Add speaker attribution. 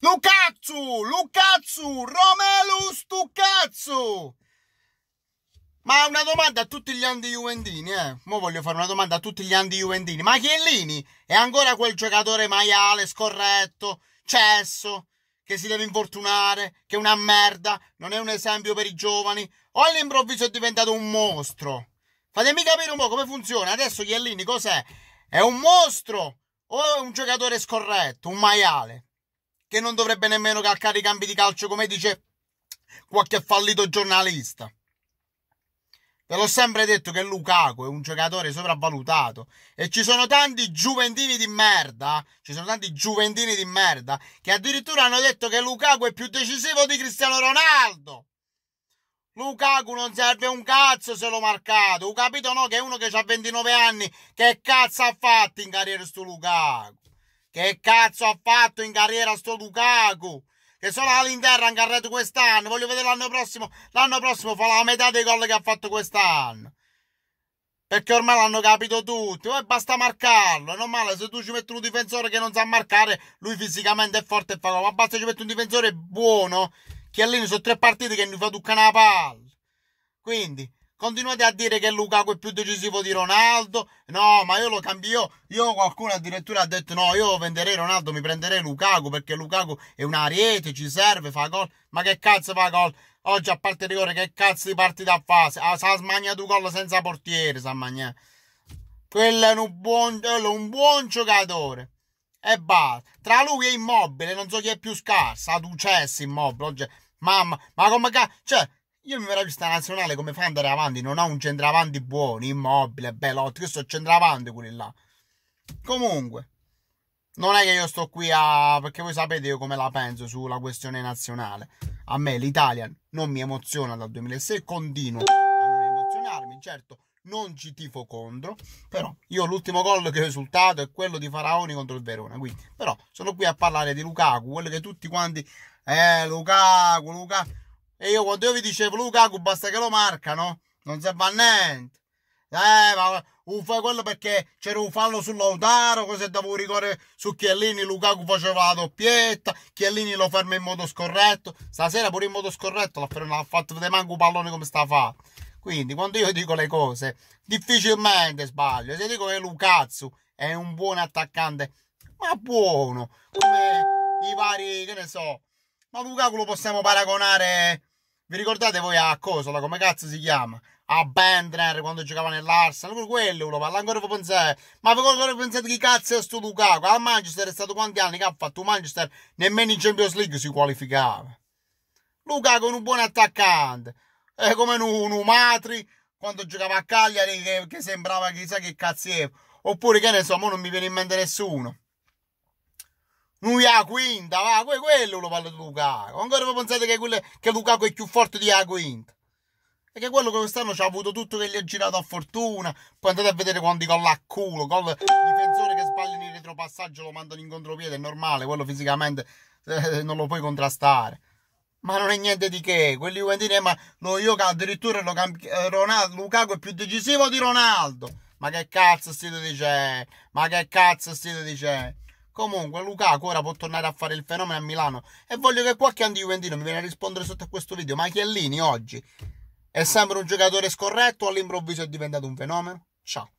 Speaker 1: Lucazzu, Lucazzu, Romelu Tucazzu! Ma una domanda a tutti gli anti juventini, eh. Mo voglio fare una domanda a tutti gli anti juventini. Ma Chiellini è ancora quel giocatore maiale, scorretto, cesso, che si deve infortunare, che è una merda, non è un esempio per i giovani, o all'improvviso è diventato un mostro? Fatemi capire un po' come funziona. Adesso Chiellini cos'è? È un mostro o è un giocatore scorretto, un maiale, che non dovrebbe nemmeno calcare i campi di calcio come dice qualche fallito giornalista? Ve l'ho sempre detto che Lukaku è un giocatore sopravvalutato e ci sono tanti giuventini di merda, ci sono tanti giuventini di merda che addirittura hanno detto che Lukaku è più decisivo di Cristiano Ronaldo. Lukaku non serve un cazzo se l'ho marcato, ho capito no che è uno che ha 29 anni, che cazzo ha fatto in carriera sto Lukaku? Che cazzo ha fatto in carriera sto Lukaku? che sono all'interno anche a rete quest'anno. Voglio vedere l'anno prossimo. L'anno prossimo fa la metà dei gol che ha fatto quest'anno. Perché ormai l'hanno capito tutti. Poi basta marcarlo. Non male, se tu ci metti un difensore che non sa marcare, lui fisicamente è forte e fa gol. Ma basta ci metti un difensore buono, che allena su tre partite che non fa toccare la palla. Quindi, Continuate a dire che Lukaku è più decisivo di Ronaldo. No, ma io lo cambio. Io qualcuno addirittura ha detto no, io venderei Ronaldo, mi prenderei Lukaku perché Lukaku è un ariete, ci serve, fa gol. Ma che cazzo fa gol? Oggi a parte rigore che cazzo di partita fa? Ah, sa smagnato gol senza portiere, sa magnato. Quello è un buon, un buon giocatore e basta. Tra lui e Immobile non so chi è più scarsa, Ducessi Immobile, oggi, mamma, ma come cazzo, cioè, io mi meraviglio sta nazionale come fa ad andare avanti? Non ha un centravanti buono, immobile, belotto. Questo è centravanti quelli là. Comunque, non è che io sto qui a. perché voi sapete io come la penso sulla questione nazionale. A me l'Italia non mi emoziona dal 2006, continuo a non emozionarmi, certo. Non ci tifo contro, però io l'ultimo gol che ho risultato è quello di Faraoni contro il Verona. Quindi, però, sono qui a parlare di Lukaku, quello che tutti quanti. Eh, Lukaku, Lukaku e io quando io vi dicevo Lukaku basta che lo marcano, non si a niente. Eh, ma fa quello perché c'era un fallo sull'Autaro, così dava un rigore su Chiellini, Lukaku faceva la doppietta, Chiellini lo ferma in modo scorretto. Stasera pure in modo scorretto l'ha fatto vedere manco un pallone come sta a fare. Quindi quando io dico le cose, difficilmente sbaglio. Se dico che Lucazzu è un buon attaccante, ma buono, come i vari, che ne so, ma Lukaku lo possiamo paragonare. Vi ricordate voi a Cosola? Come cazzo si chiama? A Bendner quando giocava nell'Arsenal. Quello lo parla ancora Ma voi pensate chi cazzo è sto Lukaku? A Manchester è stato quanti anni che ha fatto Manchester? Nemmeno in Champions League si qualificava. Lukaku è un buon attaccante. È come un, Matri quando giocava a Cagliari che, che sembrava chissà che cazzo era. Oppure che ne so, mo non mi viene in mente nessuno è la quinta, va, quello lo parla di Lukaku. Ancora voi pensate che, quelle, che Lukaku è più forte di a quinta? E che quello che quest'anno ci ha avuto tutto che gli ha girato a fortuna. Poi andate a vedere quanti gol a culo. Gol difensore che sbaglia in retropassaggio, lo mandano in contropiede, è normale, quello fisicamente eh, non lo puoi contrastare. Ma non è niente di che, quelli Juventini, eh, ma lo, io addirittura lo camp- eh, Ronaldo, Lukaku è più decisivo di Ronaldo. Ma che cazzo stai dicendo? Ma che cazzo stai dicendo? Comunque, Lukaku ora può tornare a fare il fenomeno a Milano. E voglio che qualche anti-juventino mi viene a rispondere sotto a questo video. Ma Chiellini oggi è sempre un giocatore scorretto o all'improvviso è diventato un fenomeno? Ciao.